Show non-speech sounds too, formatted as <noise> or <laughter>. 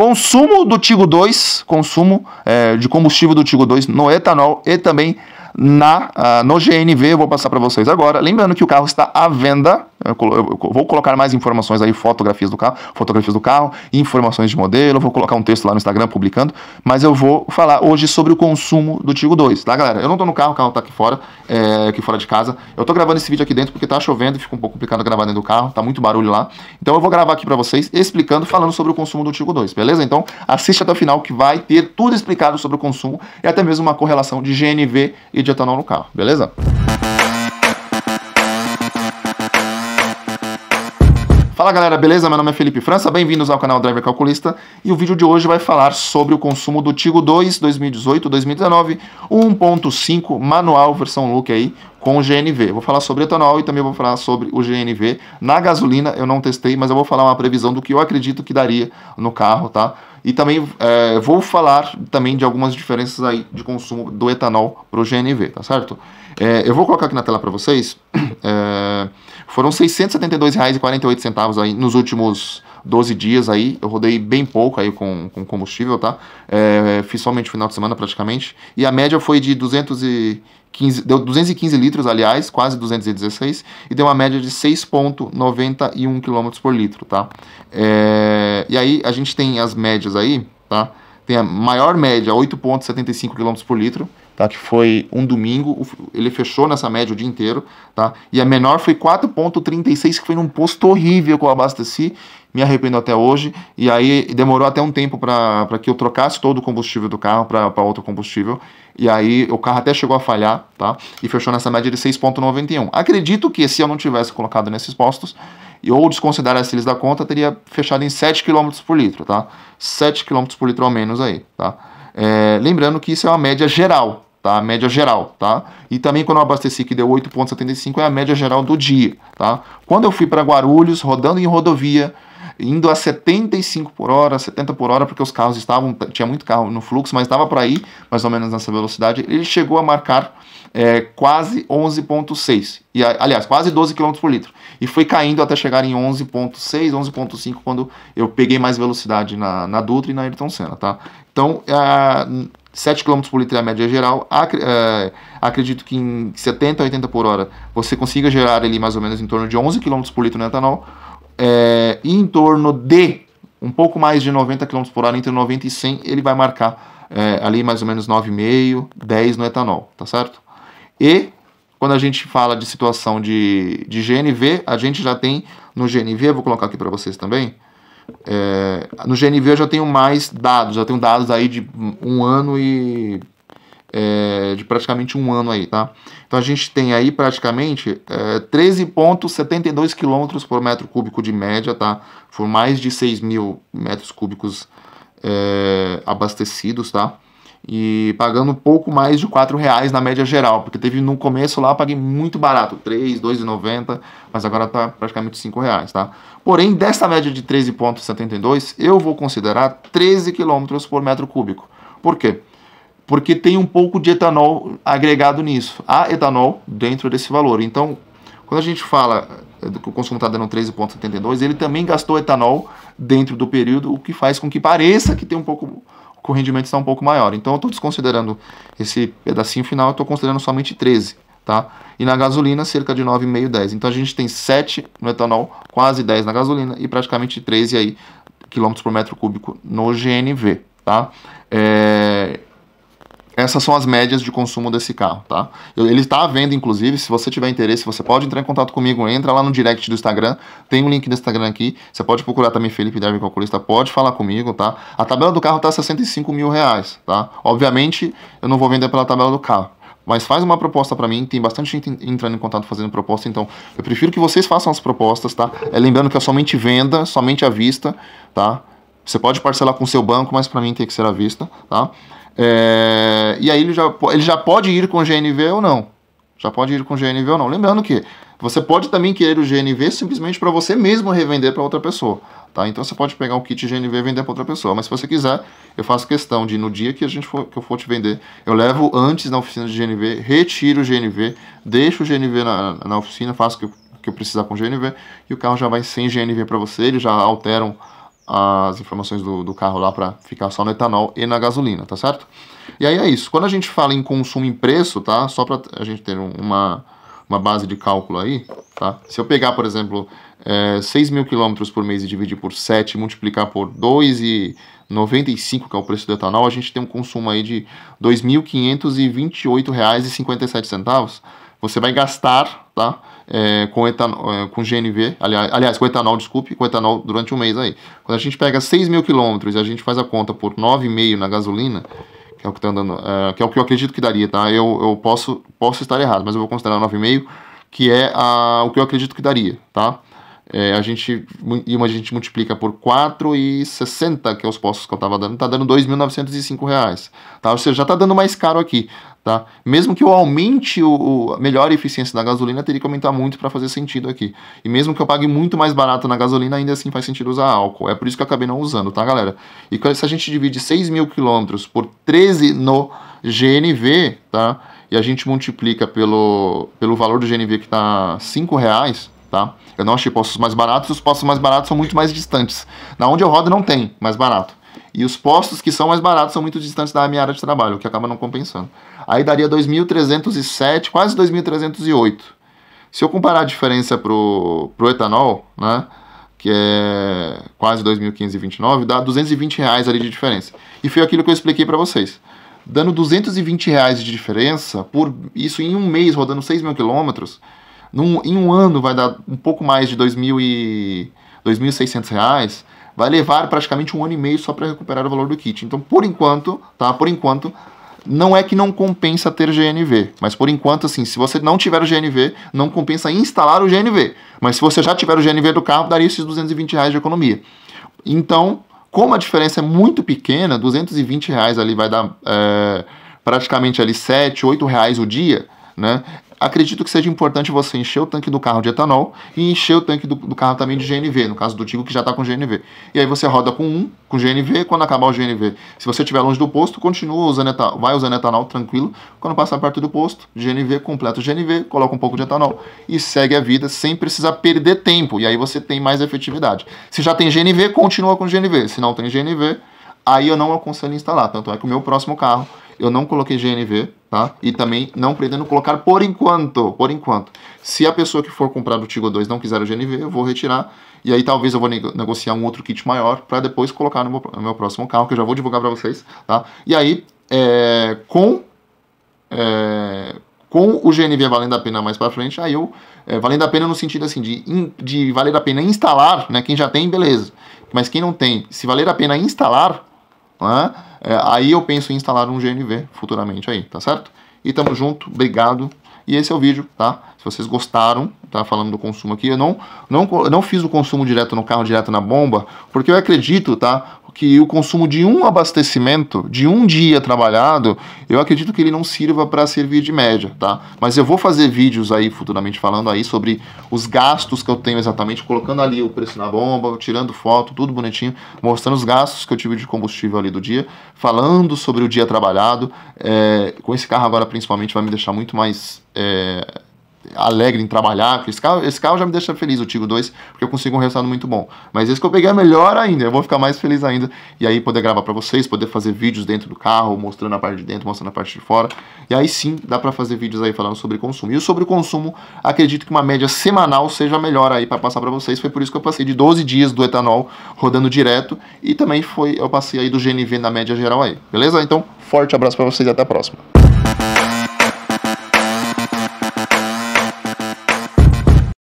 Consumo do Tigo 2, consumo é, de combustível do Tigo 2 no etanol e também na, uh, no GNV, vou passar para vocês agora. Lembrando que o carro está à venda eu, vou colocar mais informações aí, fotografias do carro, fotografias do carro, informações de modelo, vou colocar um texto lá no Instagram publicando, mas eu vou falar hoje sobre o consumo do Tigo 2, tá galera? Eu não tô no carro, o carro tá aqui fora, é, aqui fora de casa. Eu tô gravando esse vídeo aqui dentro porque tá chovendo e fica um pouco complicado gravar dentro do carro, tá muito barulho lá. Então eu vou gravar aqui para vocês explicando, falando sobre o consumo do Tigo 2, beleza? Então assiste até o final que vai ter tudo explicado sobre o consumo e até mesmo uma correlação de GNV e de etanol no carro, beleza? Fala galera, beleza? Meu nome é Felipe França, bem-vindos ao canal Driver Calculista e o vídeo de hoje vai falar sobre o consumo do Tigo 2 2018-2019 1.5 manual versão look aí com GNV. Vou falar sobre etanol e também vou falar sobre o GNV. Na gasolina eu não testei, mas eu vou falar uma previsão do que eu acredito que daria no carro, tá? E também é, vou falar também de algumas diferenças aí de consumo do etanol para o GNV, tá certo? É, eu vou colocar aqui na tela para vocês. <clears throat> É, foram R$ 672,48 aí nos últimos 12 dias aí. Eu rodei bem pouco aí com, com combustível, tá? É, fiz somente o final de semana praticamente. E a média foi de 215, deu 215 litros, aliás, quase 216, e deu uma média de 6,91 km por litro, tá? É, e aí a gente tem as médias aí, tá? Tem a maior média, 8,75 km por litro, tá? que foi um domingo, ele fechou nessa média o dia inteiro, tá? e a menor foi 4,36, que foi num posto horrível que eu abasteci, me arrependo até hoje, e aí demorou até um tempo para que eu trocasse todo o combustível do carro para outro combustível, e aí o carro até chegou a falhar, tá? E fechou nessa média de 6,91. Acredito que se eu não tivesse colocado nesses postos, ou desconsiderasse eles da conta, teria fechado em 7 km por litro, tá? 7 km por litro ao menos aí, tá? É, lembrando que isso é uma média geral, tá? A média geral, tá? E também quando eu abasteci que deu 8.75 é a média geral do dia, tá? Quando eu fui para Guarulhos, rodando em rodovia, indo a 75 por hora, 70 por hora, porque os carros estavam, tinha muito carro no fluxo, mas dava para ir mais ou menos nessa velocidade, ele chegou a marcar é, quase 11.6, e aliás, quase 12 km por litro, e foi caindo até chegar em 11.6, 11.5, quando eu peguei mais velocidade na, na Dutra e na Ayrton Senna, tá? Então, é a, 7 km por litro é a média geral. É, acredito que em 70 a 80 por hora você consiga gerar ali mais ou menos em torno de 11 km por litro no etanol é, e em torno de um pouco mais de 90 km por hora, entre 90 e 100, ele vai marcar é, ali mais ou menos 9,5, 10 no etanol, tá certo? E quando a gente fala de situação de, de GNV, a gente já tem no GNV, vou colocar aqui para vocês também, é, no GNV eu já tenho mais dados, já tenho dados aí de um ano e é, de praticamente um ano aí, tá? Então a gente tem aí praticamente é, 13,72 km por metro cúbico de média, tá? Por mais de 6 mil metros cúbicos é, abastecidos, tá? e pagando pouco mais de quatro reais na média geral, porque teve no começo lá paguei muito barato, três, dois e noventa, mas agora está praticamente cinco reais, tá? Porém, desta média de 13,72, eu vou considerar 13 km por metro cúbico. Por quê? Porque tem um pouco de etanol agregado nisso. Há etanol dentro desse valor. Então, quando a gente fala eh, que o consumo está dando 13,72, ele também gastou etanol dentro do período, o que faz com que pareça que tem um pouco o rendimento está um pouco maior. Então eu estou desconsiderando esse pedacinho final, eu estou considerando somente 13, tá? E na gasolina, cerca de 9,5, 10. Então a gente tem 7 no etanol, quase 10 na gasolina e praticamente 13 aí quilômetros por metro cúbico no GNV, tá? É, essas são as médias de consumo desse carro, tá? Ele está à venda, inclusive, se você tiver interesse, você pode entrar em contato comigo, entra lá no direct do Instagram, tem um link do Instagram aqui, você pode procurar também Felipe Derby, Calculista, pode falar comigo, tá? A tabela do carro tá 65 mil reais, tá? Obviamente, eu não vou vender pela tabela do carro, mas faz uma proposta para mim, tem bastante gente entrando em contato fazendo proposta, então eu prefiro que vocês façam as propostas, tá? É, lembrando que é somente venda, somente à vista, tá? Você pode parcelar com o seu banco, mas para mim tem que ser à vista, tá? É, e aí ele já, ele já pode ir com GNV ou não. Já pode ir com GNV ou não. Lembrando que você pode também querer o GNV simplesmente para você mesmo revender para outra pessoa. Tá? Então você pode pegar o kit GNV e vender para outra pessoa. Mas se você quiser, eu faço questão de no dia que, a gente for, que eu for te vender, eu levo antes na oficina de GNV, retiro o GNV, deixo o GNV na, na oficina, faço o que, que eu precisar com o GNV e o carro já vai sem GNV para você, eles já alteram as informações do, do carro lá para ficar só no etanol e na gasolina, tá certo? E aí é isso. Quando a gente fala em consumo em preço, tá? Só para a gente ter uma, uma base de cálculo aí, tá? Se eu pegar, por exemplo, é, 6 mil quilômetros por mês e dividir por 7, multiplicar por 2,95, que é o preço do etanol, a gente tem um consumo aí de R$ 2.528,57. Você vai gastar, tá? é, com, etanol, é, com GNV, aliás, aliás, com etanol, desculpe, com etanol durante um mês aí. Quando a gente pega 6 mil quilômetros e a gente faz a conta por 9,5 na gasolina, que é o que tá andando, é, que é o que eu acredito que daria, tá? Eu, eu posso, posso estar errado, mas eu vou considerar 9,5, que é a, o que eu acredito que daria, tá? É, a gente, e uma, a gente multiplica por 4,60, que é os postos que eu estava dando, está dando R$ 2.905. Tá? Ou seja, já está dando mais caro aqui. Tá? Mesmo que eu aumente o, o melhor eficiência da gasolina, teria que aumentar muito para fazer sentido aqui. E mesmo que eu pague muito mais barato na gasolina, ainda assim faz sentido usar álcool. É por isso que eu acabei não usando, tá, galera? E se a gente divide 6 mil quilômetros por 13 no GNV, tá? E a gente multiplica pelo, pelo valor do GNV que está 5 reais, tá? Eu não achei postos mais baratos, os postos mais baratos são muito mais distantes. Na onde eu rodo não tem mais barato. E os postos que são mais baratos são muito distantes da minha área de trabalho, o que acaba não compensando. Aí daria 2.307, quase 2.308. Se eu comparar a diferença pro, pro etanol, né, que é quase 2.529, dá 220 reais ali de diferença. E foi aquilo que eu expliquei para vocês. Dando 220 reais de diferença, por isso em um mês rodando 6 mil quilômetros, num, em um ano vai dar um pouco mais de 2.000 e 2.600 reais, vai levar praticamente um ano e meio só para recuperar o valor do kit. Então, por enquanto, tá? Por enquanto, não é que não compensa ter GNV, mas por enquanto, assim, se você não tiver o GNV, não compensa instalar o GNV. Mas se você já tiver o GNV do carro, daria esses 220 reais de economia. Então, como a diferença é muito pequena, 220 reais ali vai dar é, praticamente ali 7, 8 reais o dia, né? acredito que seja importante você encher o tanque do carro de etanol e encher o tanque do, do carro também de GNV, no caso do Tigo que já está com GNV. E aí você roda com um, com GNV, quando acabar o GNV. Se você estiver longe do posto, continua usando etanol, vai usando etanol tranquilo. Quando passar perto do posto, GNV, completa o GNV, coloca um pouco de etanol e segue a vida sem precisar perder tempo. E aí você tem mais efetividade. Se já tem GNV, continua com GNV. Se não tem GNV, aí eu não aconselho instalar. Tanto é que o meu próximo carro eu não coloquei GNV, tá? E também não pretendo colocar por enquanto, por enquanto. Se a pessoa que for comprar o Tigo 2 não quiser o GNV, eu vou retirar. E aí talvez eu vou negociar um outro kit maior para depois colocar no meu, no meu, próximo carro, que eu já vou divulgar para vocês, tá? E aí, é, com... É, com o GNV valendo a pena mais para frente, aí eu é, valendo a pena no sentido assim de, de valer a pena instalar, né? Quem já tem, beleza. Mas quem não tem, se valer a pena instalar, né? É, aí eu penso em instalar um GNV futuramente aí, tá certo? E tamo junto, obrigado. E esse é o vídeo, tá? Se vocês gostaram, tá falando do consumo aqui, eu não, não, não fiz o consumo direto no carro, direto na bomba, porque eu acredito, tá? que o consumo de um abastecimento, de um dia trabalhado, eu acredito que ele não sirva para servir de média, tá? Mas eu vou fazer vídeos aí futuramente falando aí sobre os gastos que eu tenho exatamente, colocando ali o preço na bomba, tirando foto, tudo bonitinho, mostrando os gastos que eu tive de combustível ali do dia, falando sobre o dia trabalhado. É, com esse carro agora principalmente vai me deixar muito mais é, alegre em trabalhar. Esse carro, esse carro já me deixa feliz, o Tigo 2, porque eu consigo um resultado muito bom. Mas esse que eu peguei é melhor ainda, eu vou ficar mais feliz ainda. E aí poder gravar para vocês, poder fazer vídeos dentro do carro, mostrando a parte de dentro, mostrando a parte de fora. E aí sim, dá para fazer vídeos aí falando sobre consumo. E sobre o consumo, acredito que uma média semanal seja melhor aí para passar para vocês. Foi por isso que eu passei de 12 dias do etanol rodando direto e também foi eu passei aí do GNV na média geral aí. Beleza? Então, forte abraço para vocês e até a próxima.